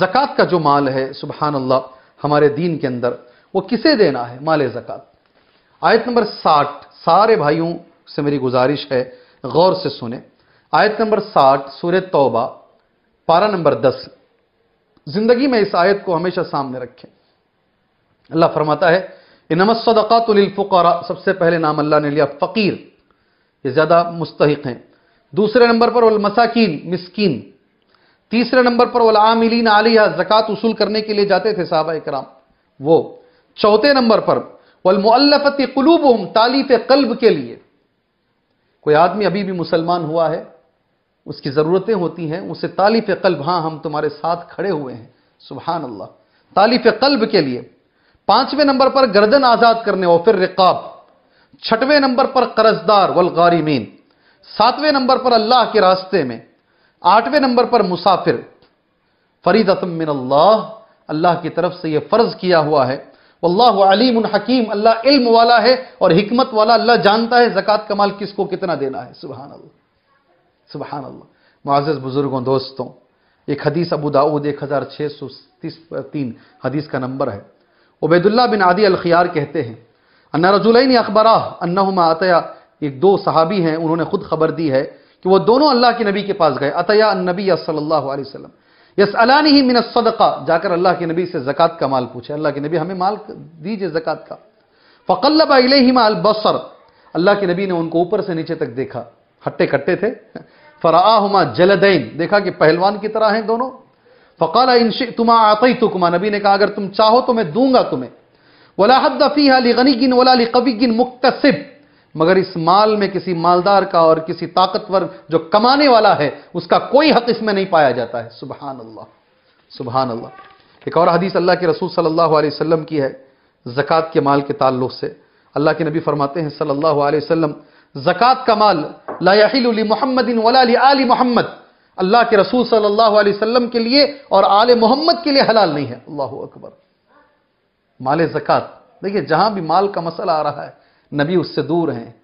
ज़क़़त का जो माल है सुबहान अल्लाह हमारे दीन के अंदर वो किसे देना है माल ज़क़़त आयत नंबर साठ सारे भाइयों से मेरी गुजारिश है गौर से सुने आयत नंबर साठ सूर तोबा पारा नंबर दस ज़िंदगी में इस आयत को हमेशा सामने रखें अल्लाह फरमाता है नमसदातुलफ़ुकरा सबसे पहले नाम अल्लाह ने लिया फ़कीर ये ज़्यादा मुस्तक हैं दूसरे नंबर पर मसाकिन मिसकिन तीसरे नंबर पर वलामिलीन आलिया जक़ात उसूल करने के लिए जाते थे साहबा इकराम वो चौथे नंबर पर वलमल्लफ़त कलूब तालीफ कल्ब के लिए कोई आदमी अभी भी मुसलमान हुआ है उसकी ज़रूरतें होती हैं उसे तालीफ कल्ब हां हम तुम्हारे साथ खड़े हुए हैं सुबहान अल्लाह तालीफ कल्ब के लिए पांचवें नंबर पर गर्दन आज़ाद करने और फिर रिकाब छठवें नंबर पर कर्जदार वलगारीमीन सातवें नंबर पर अल्लाह के रास्ते में आठवें नंबर पर मुसाफिर फरीद मिन अल्लाह अल्लाह की तरफ से यह फर्ज किया हुआ है अल्लाह अलीम हकीम अल्लाह इल्म वाला है और हिकमत वाला अल्लाह जानता है जक़ात कमाल किसको कितना देना है सुबह सुबह मुआज़ बुज़ुर्गों दोस्तों एक हदीस अबू दाऊद एक हज़ार छः सौ तीस तीन हदीस का नंबर है उबैदुल्ला बिन आदि अलखियार कहते हैं अन्ना रजुलैन अखबरा अन्ना आतया एक दो सहाबी हैं उन्होंने खुद खबर दी है कि वो दोनों अल्लाह के नबी के पास गए अतया नबी सल्लल्लाहु यस अलानी ही मिन सदका जाकर अल्लाह के नबी से जक़ात का माल पूछे अल्लाह के नबी हमें माल दीजिए जक़ात का ही माल बसर अल्लाह के नबी ने उनको ऊपर से नीचे तक देखा हट्टे कट्टे थे फ़राहुमा जलदैन देखा कि पहलवान की तरह हैं दोनों फ़काला इनशे तुमा आतई कुमा नबी ने कहा अगर तुम चाहो तो मैं दूंगा तुम्हें वला हद्दफ़ी हा गिन वला कवि गिन मुख्तसिब मगर इस माल में किसी मालदार का और किसी ताकतवर जो कमाने वाला है उसका कोई हक इसमें नहीं पाया जाता है सुबहान अल्लाह सुबहान अल्लाह एक और हदीस अल्लाह के रसूल सल्लल्लाहु अलैहि वसल्लम की है ज़क़़त के माल के ताल्लुक से अल्लाह के नबी फरमाते हैं सल्लल्लाहु अलैहि वसल्लम जक़ात का माल मोहम्मद इन वला मोहम्मद अल्लाह के रसूल सल्लल्लाहु अलैहि वसल्लम के लिए और आल मोहम्मद के लिए हलाल नहीं है अल्लाह अकबर माल जक़ात देखिए जहां भी माल का मसला आ रहा है नबी उससे दूर हैं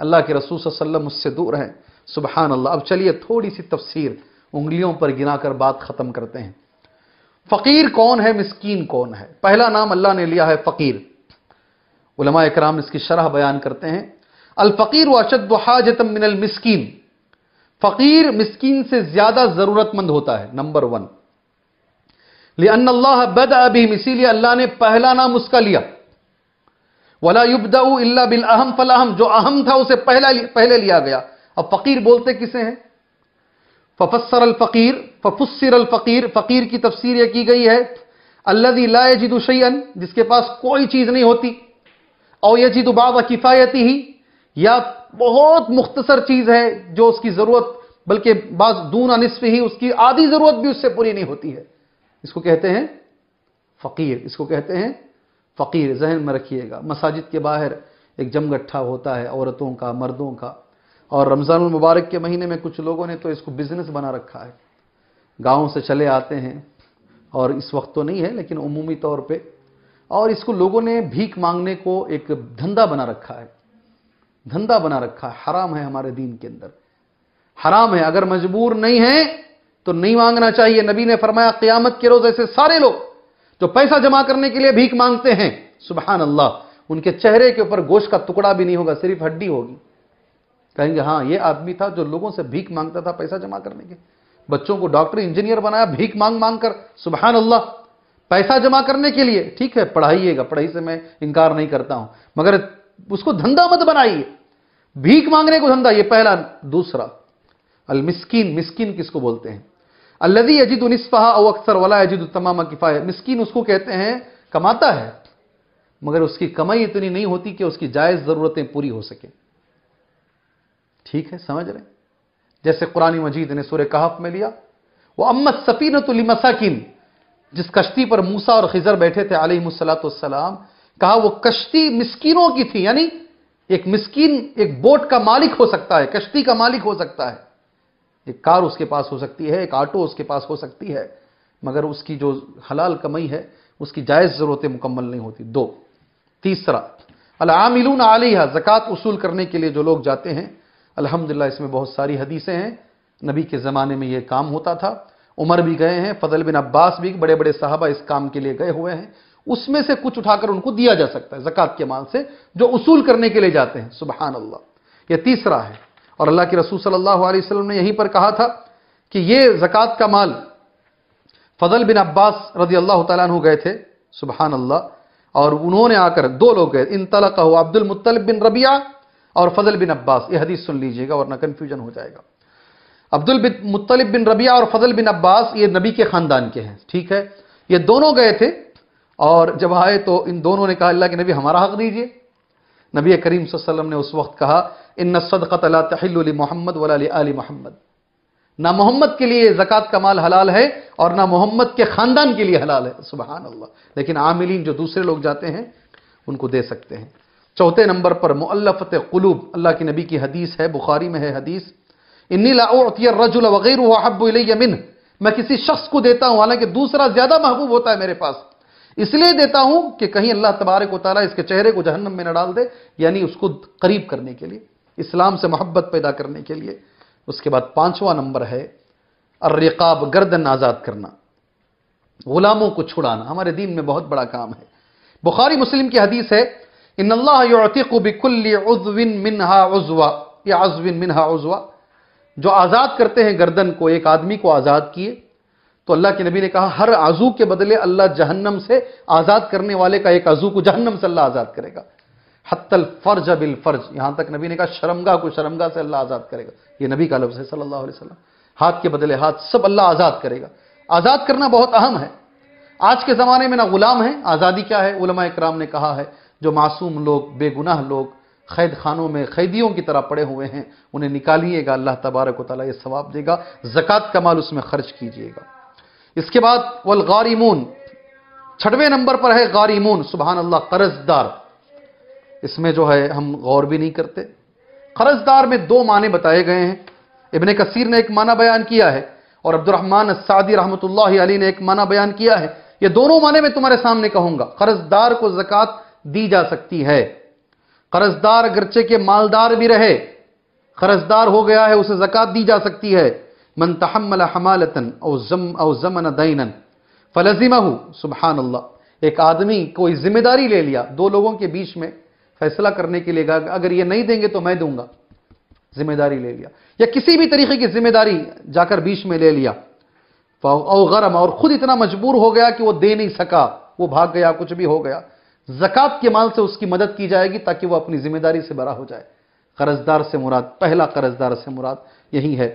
अल्लाह के रसूल वसल्लम उससे दूर हैं सुबहान अल्लाह अब चलिए थोड़ी सी तफसीर उंगलियों पर गिनाकर बात ख़त्म करते हैं फ़कीर कौन है मिसकीन कौन है पहला नाम अल्लाह ने लिया है फ़कीर उलमा इकराम इसकी शरह बयान करते हैं अलफ़कीर वशद हाजतम मिनल मिसकीन फ़कीर मिसकीन से ज़्यादा ज़रूरतमंद होता है नंबर वन अन्ला बद अबीम इसीलिए अल्लाह ने पहला नाम उसका लिया वला युबदाऊ इल्ला बिल अहम फलाहम जो अहम था उसे पहला पहले लिया गया अब फकीर बोलते किसे हैं फफसर अल फकीर फफुसर अल फकीर फकीर की तफसीर यह की गई है अल्लादी ला जिदुशैन जिसके पास कोई चीज नहीं होती और यह जिदु बाबा किफ़ायती ही या बहुत मुख्तसर चीज है जो उसकी जरूरत बल्कि बाज दून अनिस्फ ही उसकी आधी जरूरत भी उससे पूरी नहीं होती है इसको कहते हैं फकीर इसको कहते हैं फ़कीर जहन में रखिएगा मसाजिद के बाहर एक जमगट्ठा होता है औरतों का मर्दों का और रमज़ान मुबारक के महीने में कुछ लोगों ने तो इसको बिज़नेस बना रखा है गाँव से चले आते हैं और इस वक्त तो नहीं है लेकिन अमूमी तौर पर और इसको लोगों ने भीख मांगने को एक धंधा बना रखा है धंधा बना रखा है हराम है हमारे दीन के अंदर हराम है अगर मजबूर नहीं है तो नहीं मांगना चाहिए नबी ने फरमाया क्यामत के रोज ऐसे सारे लोग जो तो पैसा जमा करने के लिए भीख मांगते हैं सुबहान अल्लाह उनके चेहरे के ऊपर गोश का टुकड़ा भी नहीं होगा सिर्फ हड्डी होगी कहेंगे हाँ ये आदमी था जो लोगों से भीख मांगता था पैसा जमा करने के बच्चों को डॉक्टर इंजीनियर बनाया भीख मांग मांग कर सुबहान अल्लाह पैसा जमा करने के लिए ठीक है पढ़ाइएगा पढ़ाई से मैं इंकार नहीं करता हूं मगर उसको धंधा मत बनाइए भीख मांगने को धंधा ये पहला दूसरा अलमिस्किन मिस्किन किसको बोलते हैं अल्लदी अजीद उनसफ़ा और अक्सर वला अजीद तमाम किफ़ाय मिस्किन उसको कहते हैं कमाता है मगर उसकी कमाई इतनी नहीं होती कि उसकी जायज़ ज़रूरतें पूरी हो सकें ठीक है समझ रहे जैसे कुरानी मजीद ने सुर कहफ में लिया वो अम्मत तो मसाकिन जिस कश्ती पर मूसा और खिजर बैठे थे आलिमसलाम कहा वो कश्ती मिस्किनों की थी यानी एक मिस्किन एक बोट का मालिक हो सकता है कश्ती का मालिक हो सकता है एक कार उसके पास हो सकती है एक ऑटो उसके पास हो सकती है मगर उसकी जो हलाल कमाई है उसकी जायज़ ज़रूरतें मुकम्मल नहीं होती दो तीसरा अलामिलून आलिया जक़ात उसूल करने के लिए जो लोग जाते हैं अल्हम्दुलिल्लाह इसमें बहुत सारी हदीसें हैं नबी के ज़माने में ये काम होता था उमर भी गए हैं फजल बिन अब्बास भी बड़े बड़े साहबा इस काम के लिए गए हुए हैं उसमें से कुछ उठाकर उनको दिया जा सकता है ज़क़़त के माल से जो उसूल करने के लिए जाते हैं सुबहानल्ला यह तीसरा है और अल्लाह के रसूल सल्लल्लाहु अलैहि वसल्लम ने यहीं पर कहा था कि ये जक़ात का माल फजल बिन अब्बास रजी अल्लाह तु गए थे सुबहान अल्लाह और उन्होंने आकर दो लोग गए इन तलक हो अब्दुल मुत्तलब बिन रबिया और फजल बिन अब्बास ये हदीस सुन लीजिएगा वरना कन्फ्यूजन हो जाएगा अब्दुल बिन मुत्तलिब बिन रबिया और फजल बिन अब्बास ये नबी के ख़ानदान के हैं ठीक है ये दोनों गए थे और जब आए तो इन दोनों ने कहा अल्लाह के नबी हमारा हक दीजिए नबी करीम सल्लम ने उस वक्त कहा इन नसदत अला तहिल मोहम्मद वला आली मोहम्मद ना मोहम्मद के लिए जक़ात का माल हलाल है और ना मोहम्मद के ख़ानदान के लिए हलाल है सुबह अल्लाह लेकिन आमिलीन जो दूसरे लोग जाते हैं उनको दे सकते हैं चौथे नंबर पर मुल्लफत कुलूब अल्लाह के नबी की हदीस है बुखारी में है हदीस इन्नी लाओतिया रजुल वगैर हब्बुल मिन मैं किसी शख्स को देता हूं हालांकि दूसरा ज़्यादा महबूब होता है मेरे पास इसलिए देता हूं कि कहीं अल्लाह तबारक उतारा इसके चेहरे को जहन्नम में न डाल दे यानी उसको करीब करने के लिए इस्लाम से मोहब्बत पैदा करने के लिए उसके बाद पांचवा नंबर है अर्रिकाब गर्दन आज़ाद करना गुलामों को छुड़ाना हमारे दीन में बहुत बड़ा काम है बुखारी मुस्लिम की हदीस है इन अल्लाहबिकुल्लिन मिनहा उजवा या अजविन मिनहा उजवा जो आज़ाद करते हैं गर्दन को एक आदमी को आज़ाद किए तो अल्लाह के नबी ने कहा हर आजू के बदले अल्लाह जहन्नम से आजाद करने वाले का एक आजू को जहन्नम से अल्लाह आजाद करेगा हत्तल फर्ज अबिल फर्ज यहां तक नबी ने कहा शर्मगा को शर्मगा से अल्लाह आजाद करेगा ये नबी का लफ्ज है सल्लल्लाहु अलैहि वसल्लम हाथ के बदले हाथ सब अल्लाह आजाद करेगा आजाद करना बहुत अहम है आज के जमाने में ना गुलाम है आजादी क्या है उलमा इक्राम ने कहा है जो मासूम लोग बेगुनाह लोग कैद खानों में कैदियों की तरह पड़े हुए हैं उन्हें निकालिएगा अल्लाह तबारक वाली ये सवाब देगा जक़ात का माल उसमें खर्च कीजिएगा इसके बाद वल गारीमून छठवें नंबर पर है गारीमून सुबहान अल्लाह कर्जदार इसमें जो है हम गौर भी नहीं करते कर्जदार में दो माने बताए गए हैं इबन कसीर ने एक माना बयान किया है और अब्दुलरहमान सादी रहमत अली ने एक माना बयान किया है ये दोनों माने मैं तुम्हारे सामने कहूंगा कर्जदार को जक़ात दी जा सकती है कर्जदार गर्चे के मालदार भी रहे कर्जदार हो गया है उसे जक़ात दी जा सकती है मन तहमल हमालतन अवजमन दैनन फलजिमा सुबहान अल्लाह एक आदमी कोई जिम्मेदारी ले लिया दो लोगों के बीच में फैसला करने के लिए अगर ये नहीं देंगे तो मैं दूंगा जिम्मेदारी ले लिया या किसी भी तरीके की जिम्मेदारी जाकर बीच में ले लिया और गर्म और खुद इतना मजबूर हो गया कि वो दे नहीं सका वो भाग गया कुछ भी हो गया जक़ात के माल से उसकी मदद की जाएगी ताकि वह अपनी जिम्मेदारी से बरा हो जाए कर्जदार से मुराद पहला कर्जदार से मुराद यही है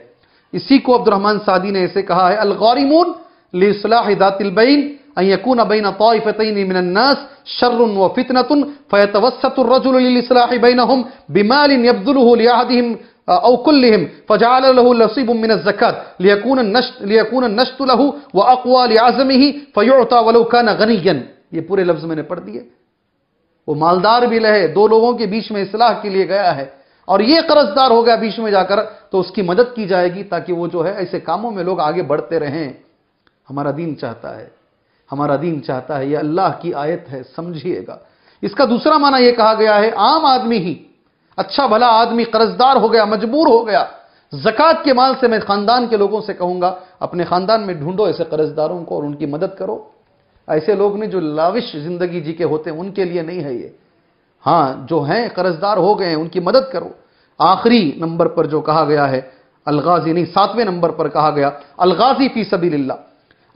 इसी को अब्दुलरहमान सादी ने ऐसे कहा है अलगौरीमून लिसलाहिदातिलबैन अयकून अबैन तौफ़तनी मिनन्नास शर्रुन व फितनतुन फ़यतवसतुर्रजुलसलाहि बैनहुम बिमालिन यब्दुलुहु लियाहदिहिम أو كلهم فجعل له نصيب من الزكاة ليكون النشط ليكون النشط له وأقوى لعزمه فيعطى ولو كان غنيا ये पूरे लफ्ज मैंने पढ़ दिए वो मालदार भी रहे दो लोगों के बीच में इसलाह के लिए गया है और ये कर्जदार हो गया बीच में जाकर तो उसकी मदद की जाएगी ताकि वो जो है ऐसे कामों में लोग आगे बढ़ते रहें हमारा दीन चाहता है हमारा दीन चाहता है ये अल्लाह की आयत है समझिएगा इसका दूसरा माना यह कहा गया है आम आदमी ही अच्छा भला आदमी कर्जदार हो गया मजबूर हो गया जक़ात के माल से मैं खानदान के लोगों से कहूंगा अपने खानदान में ढूंढो ऐसे कर्जदारों को और उनकी मदद करो ऐसे लोग ने जो लाविश जिंदगी जी के होते हैं उनके लिए नहीं है ये हाँ जो हैं कर्जदार हो गए हैं उनकी मदद करो आखिरी नंबर पर जो कहा गया है अलगाजी नहीं सातवें नंबर पर कहा गया अलगाजी फी लाला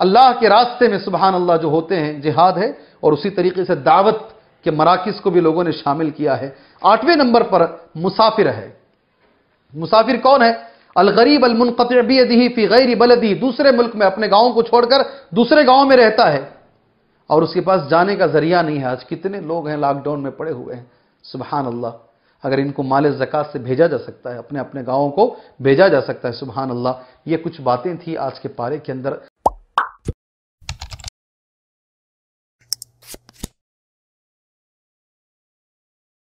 अल्लाह के रास्ते में सुबहान अल्लाह जो होते हैं जिहाद है और उसी तरीके से दावत के मराकज़ को भी लोगों ने शामिल किया है आठवें नंबर पर मुसाफिर है मुसाफिर कौन है अलगरीब अलमुनकतबीदी फी गैरी बलदी दूसरे मुल्क में अपने गाँव को छोड़कर दूसरे गाँव में रहता है और उसके पास जाने का जरिया नहीं है आज कितने लोग हैं लॉकडाउन में पड़े हुए हैं सुबहान अल्लाह अगर इनको माले जक़ात से भेजा जा सकता है अपने अपने गाँव को भेजा जा सकता है सुबहान अल्लाह ये कुछ बातें थी आज के पारे के अंदर